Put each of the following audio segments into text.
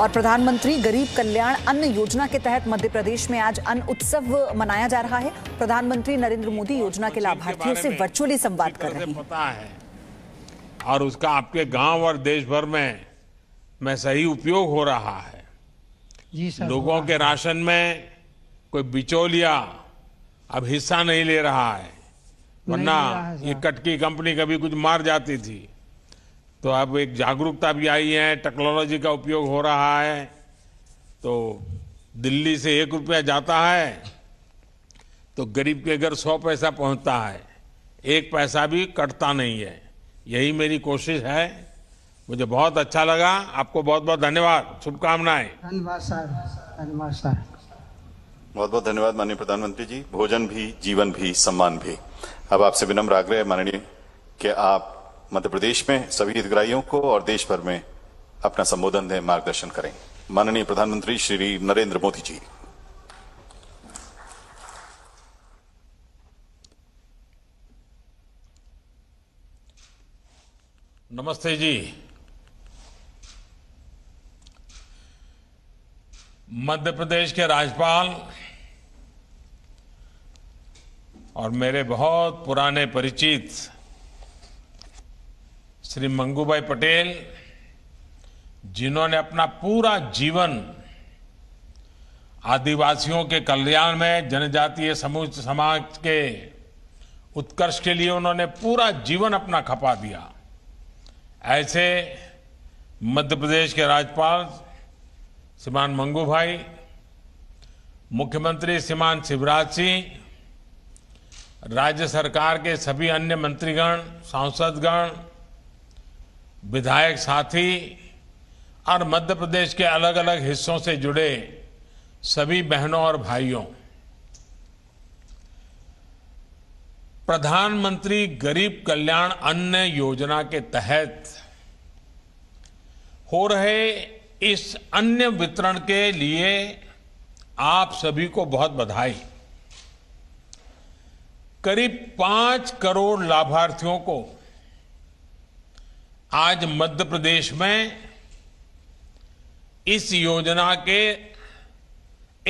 और प्रधानमंत्री गरीब कल्याण अन्न योजना के तहत मध्य प्रदेश में आज अन्न उत्सव मनाया जा रहा है प्रधानमंत्री नरेंद्र मोदी योजना के लाभार्थियों से वर्चुअली संवाद कर रहे हैं और उसका आपके गांव और देश भर में मैं सही उपयोग हो रहा है जी सर लोगों के राशन में कोई बिचौलिया अब हिस्सा नहीं ले रहा है वरना ये कटकी कंपनी कभी कुछ मार जाती थी तो अब एक जागरूकता भी आई है टेक्नोलॉजी का उपयोग हो रहा है तो दिल्ली से एक रुपया जाता है तो गरीब के घर सौ पैसा पहुंचता है एक पैसा भी कटता नहीं है यही मेरी कोशिश है मुझे बहुत अच्छा लगा आपको बहुत बहुत धन्यवाद शुभकामनाएं धन्यवाद सर धन्यवाद सर बहुत बहुत धन्यवाद माननीय प्रधानमंत्री जी भोजन भी जीवन भी सम्मान भी अब आपसे विनम्र आग्रह माननीय कि आप मध्य प्रदेश में सभी हितग्राहियों को और देश भर में अपना संबोधन दें मार्गदर्शन करें माननीय प्रधानमंत्री श्री नरेंद्र मोदी जी नमस्ते जी मध्य प्रदेश के राज्यपाल और मेरे बहुत पुराने परिचित श्री मंगूभाई पटेल जिन्होंने अपना पूरा जीवन आदिवासियों के कल्याण में जनजातीय समूह समाज के उत्कर्ष के लिए उन्होंने पूरा जीवन अपना खपा दिया ऐसे मध्य प्रदेश के राज्यपाल श्रीमान मंगू भाई मुख्यमंत्री श्रीमान शिवराज सिंह राज्य सरकार के सभी अन्य मंत्रीगण सांसदगण विधायक साथी और मध्य प्रदेश के अलग अलग हिस्सों से जुड़े सभी बहनों और भाइयों प्रधानमंत्री गरीब कल्याण अन्न योजना के तहत हो रहे इस अन्य वितरण के लिए आप सभी को बहुत बधाई करीब पांच करोड़ लाभार्थियों को आज मध्य प्रदेश में इस योजना के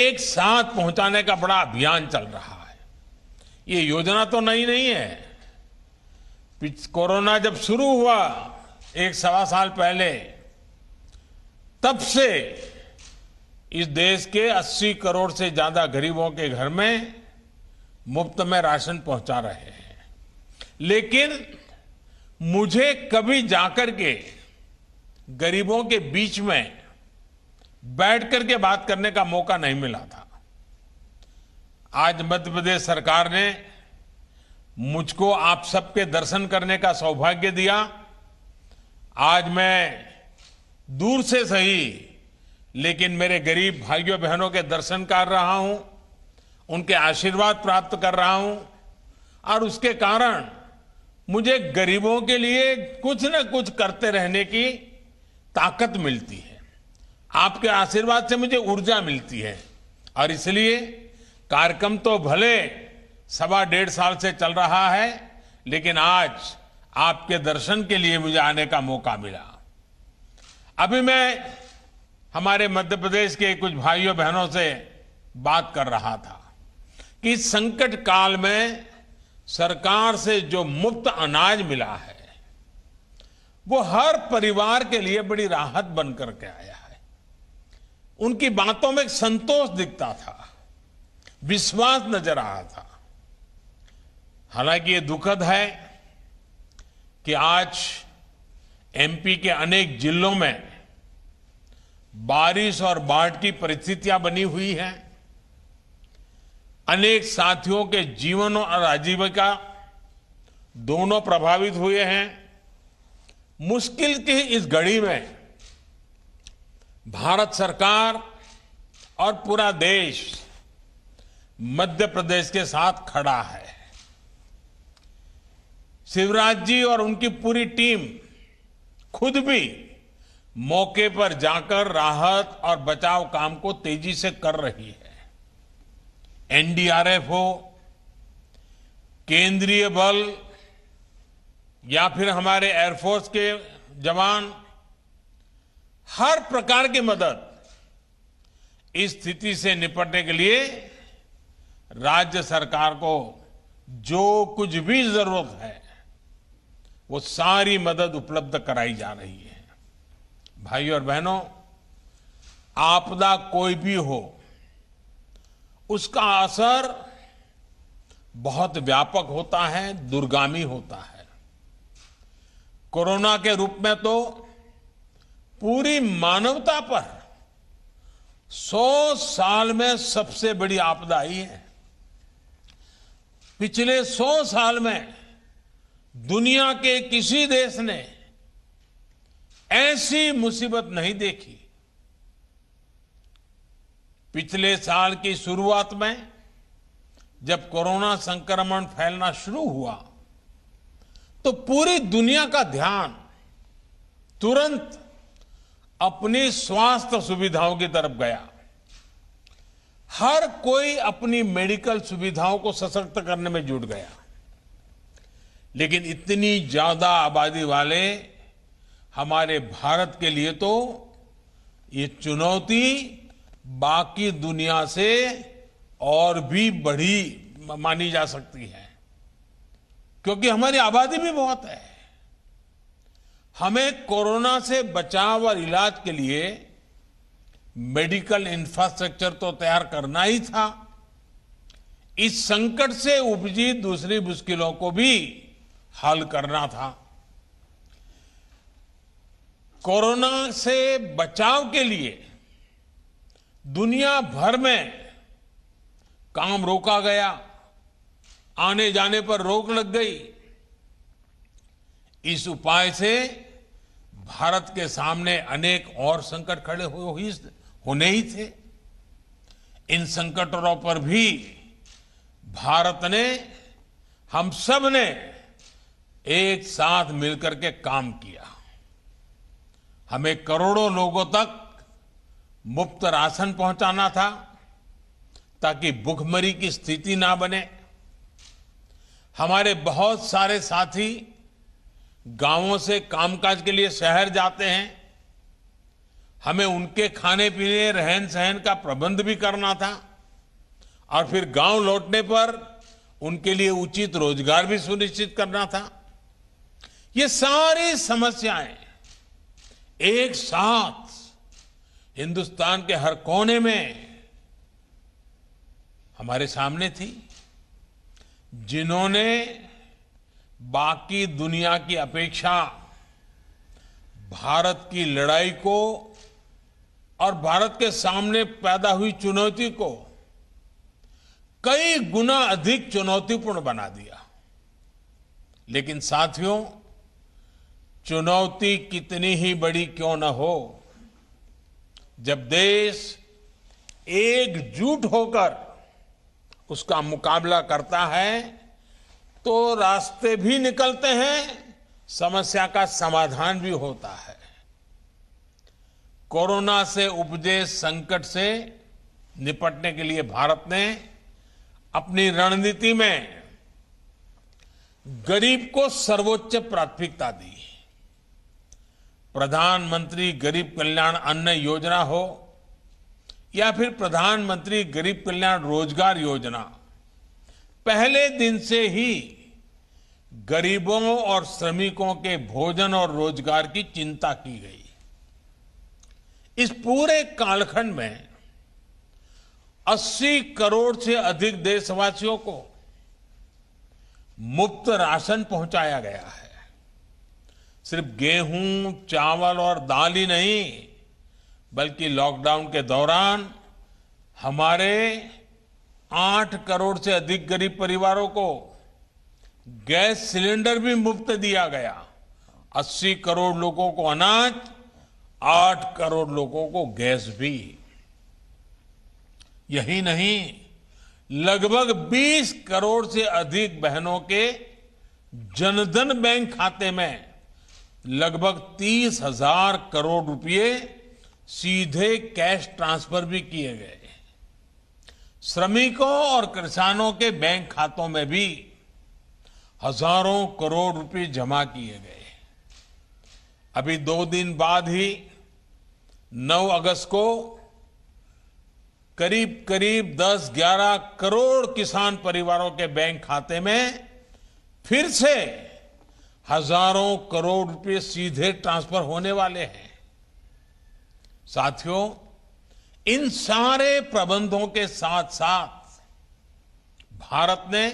एक साथ पहुंचाने का बड़ा अभियान चल रहा है ये योजना तो नई नहीं है कोरोना जब शुरू हुआ एक सवा साल पहले तब से इस देश के 80 करोड़ से ज्यादा गरीबों के घर में मुफ्त में राशन पहुंचा रहे हैं लेकिन मुझे कभी जाकर के गरीबों के बीच में बैठ करके बात करने का मौका नहीं मिला था आज मध्य प्रदेश सरकार ने मुझको आप सबके दर्शन करने का सौभाग्य दिया आज मैं दूर से सही लेकिन मेरे गरीब भाइयों बहनों के दर्शन कर रहा हूं उनके आशीर्वाद प्राप्त कर रहा हूं और उसके कारण मुझे गरीबों के लिए कुछ न कुछ करते रहने की ताकत मिलती है आपके आशीर्वाद से मुझे ऊर्जा मिलती है और इसलिए कार्यक्रम तो भले सवा डेढ़ साल से चल रहा है लेकिन आज आपके दर्शन के लिए मुझे आने का मौका मिला अभी मैं हमारे मध्य प्रदेश के कुछ भाइयों बहनों से बात कर रहा था कि संकट काल में सरकार से जो मुफ्त अनाज मिला है वो हर परिवार के लिए बड़ी राहत बनकर के आया है उनकी बातों में एक संतोष दिखता था विश्वास नजर आया था हालांकि ये दुखद है कि आज एमपी के अनेक जिलों में बारिश और बाढ़ की परिस्थितियां बनी हुई हैं अनेक साथियों के जीवन और आजीविका दोनों प्रभावित हुए हैं मुश्किल की इस घड़ी में भारत सरकार और पूरा देश मध्य प्रदेश के साथ खड़ा है शिवराज जी और उनकी पूरी टीम खुद भी मौके पर जाकर राहत और बचाव काम को तेजी से कर रही है एनडीआरएफ हो केंद्रीय बल या फिर हमारे एयरफोर्स के जवान हर प्रकार की मदद इस स्थिति से निपटने के लिए राज्य सरकार को जो कुछ भी जरूरत है वो सारी मदद उपलब्ध कराई जा रही है भाइयों और बहनों आपदा कोई भी हो उसका असर बहुत व्यापक होता है दुर्गामी होता है कोरोना के रूप में तो पूरी मानवता पर सौ साल में सबसे बड़ी आपदा आई है पिछले सौ साल में दुनिया के किसी देश ने ऐसी मुसीबत नहीं देखी पिछले साल की शुरुआत में जब कोरोना संक्रमण फैलना शुरू हुआ तो पूरी दुनिया का ध्यान तुरंत अपनी स्वास्थ्य सुविधाओं की तरफ गया हर कोई अपनी मेडिकल सुविधाओं को सशक्त करने में जुट गया लेकिन इतनी ज्यादा आबादी वाले हमारे भारत के लिए तो ये चुनौती बाकी दुनिया से और भी बढ़ी मानी जा सकती है क्योंकि हमारी आबादी भी बहुत है हमें कोरोना से बचाव और इलाज के लिए मेडिकल इंफ्रास्ट्रक्चर तो तैयार करना ही था इस संकट से उपजी दूसरी मुश्किलों को भी हल करना था कोरोना से बचाव के लिए दुनिया भर में काम रोका गया आने जाने पर रोक लग गई इस उपाय से भारत के सामने अनेक और संकट खड़े हो ही होने ही थे इन संकटों पर भी भारत ने हम सब ने एक साथ मिलकर के काम किया हमें करोड़ों लोगों तक मुफ्त राशन पहुंचाना था ताकि भुखमरी की स्थिति ना बने हमारे बहुत सारे साथी गांवों से कामकाज के लिए शहर जाते हैं हमें उनके खाने पीने रहन सहन का प्रबंध भी करना था और फिर गांव लौटने पर उनके लिए उचित रोजगार भी सुनिश्चित करना था ये सारी समस्याएं एक साथ हिंदुस्तान के हर कोने में हमारे सामने थी जिन्होंने बाकी दुनिया की अपेक्षा भारत की लड़ाई को और भारत के सामने पैदा हुई चुनौती को कई गुना अधिक चुनौतीपूर्ण बना दिया लेकिन साथियों चुनौती कितनी ही बड़ी क्यों न हो जब देश एकजुट होकर उसका मुकाबला करता है तो रास्ते भी निकलते हैं समस्या का समाधान भी होता है कोरोना से उपजे संकट से निपटने के लिए भारत ने अपनी रणनीति में गरीब को सर्वोच्च प्राथमिकता दी प्रधानमंत्री गरीब कल्याण अन्न योजना हो या फिर प्रधानमंत्री गरीब कल्याण रोजगार योजना पहले दिन से ही गरीबों और श्रमिकों के भोजन और रोजगार की चिंता की गई इस पूरे कालखंड में 80 करोड़ से अधिक देशवासियों को मुफ्त राशन पहुंचाया गया है सिर्फ गेहूं चावल और दाल ही नहीं बल्कि लॉकडाउन के दौरान हमारे आठ करोड़ से अधिक गरीब परिवारों को गैस सिलेंडर भी मुफ्त दिया गया अस्सी करोड़ लोगों को अनाज आठ करोड़ लोगों को गैस भी यही नहीं लगभग 20 करोड़ से अधिक बहनों के जनधन बैंक खाते में लगभग तीस हजार करोड़ रुपए सीधे कैश ट्रांसफर भी किए गए श्रमिकों और किसानों के बैंक खातों में भी हजारों करोड़ रुपए जमा किए गए अभी दो दिन बाद ही 9 अगस्त को करीब करीब 10-11 करोड़ किसान परिवारों के बैंक खाते में फिर से हजारों करोड़ रुपए सीधे ट्रांसफर होने वाले हैं साथियों इन सारे प्रबंधों के साथ साथ भारत ने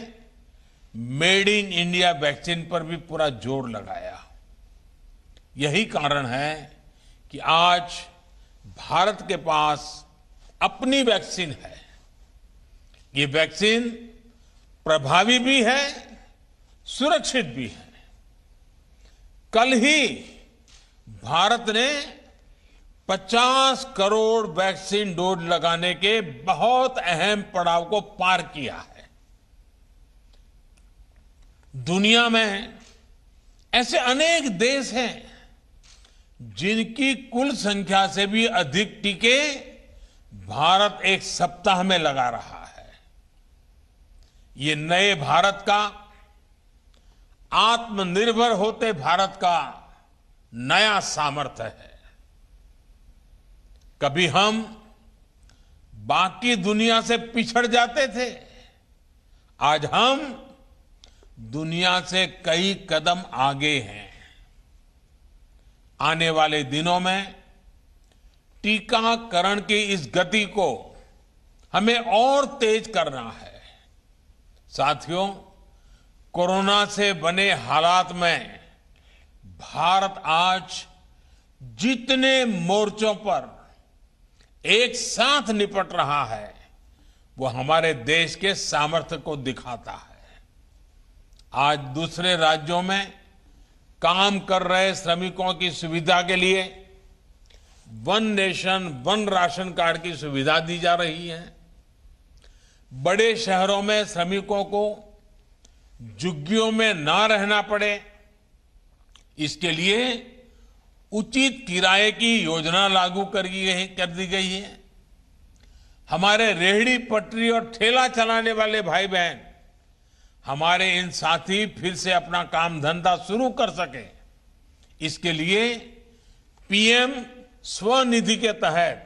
मेड इन इंडिया वैक्सीन पर भी पूरा जोर लगाया यही कारण है कि आज भारत के पास अपनी वैक्सीन है ये वैक्सीन प्रभावी भी है सुरक्षित भी है कल ही भारत ने 50 करोड़ वैक्सीन डोज लगाने के बहुत अहम पड़ाव को पार किया है दुनिया में ऐसे अनेक देश हैं जिनकी कुल संख्या से भी अधिक टीके भारत एक सप्ताह में लगा रहा है ये नए भारत का आत्मनिर्भर होते भारत का नया सामर्थ्य है कभी हम बाकी दुनिया से पिछड़ जाते थे आज हम दुनिया से कई कदम आगे हैं आने वाले दिनों में टीकाकरण की इस गति को हमें और तेज करना है साथियों कोरोना से बने हालात में भारत आज जितने मोर्चों पर एक साथ निपट रहा है वो हमारे देश के सामर्थ्य को दिखाता है आज दूसरे राज्यों में काम कर रहे श्रमिकों की सुविधा के लिए one nation one ration card की सुविधा दी जा रही है बड़े शहरों में श्रमिकों को झुग्गियों में ना रहना पड़े इसके लिए उचित किराए की योजना लागू कर कर दी गई है हमारे रेहड़ी पटरी और ठेला चलाने वाले भाई बहन हमारे इन साथी फिर से अपना काम धंधा शुरू कर सके इसके लिए पीएम स्वनिधि के तहत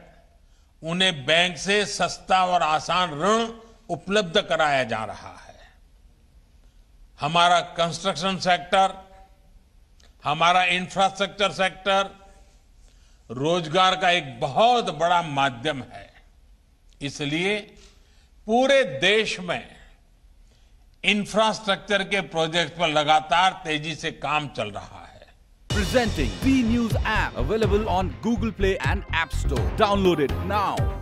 उन्हें बैंक से सस्ता और आसान ऋण उपलब्ध कराया जा रहा है हमारा कंस्ट्रक्शन सेक्टर हमारा इंफ्रास्ट्रक्चर सेक्टर रोजगार का एक बहुत बड़ा माध्यम है इसलिए पूरे देश में इंफ्रास्ट्रक्चर के प्रोजेक्ट पर लगातार तेजी से काम चल रहा है presenting B news app available on Google Play and app store downloaded now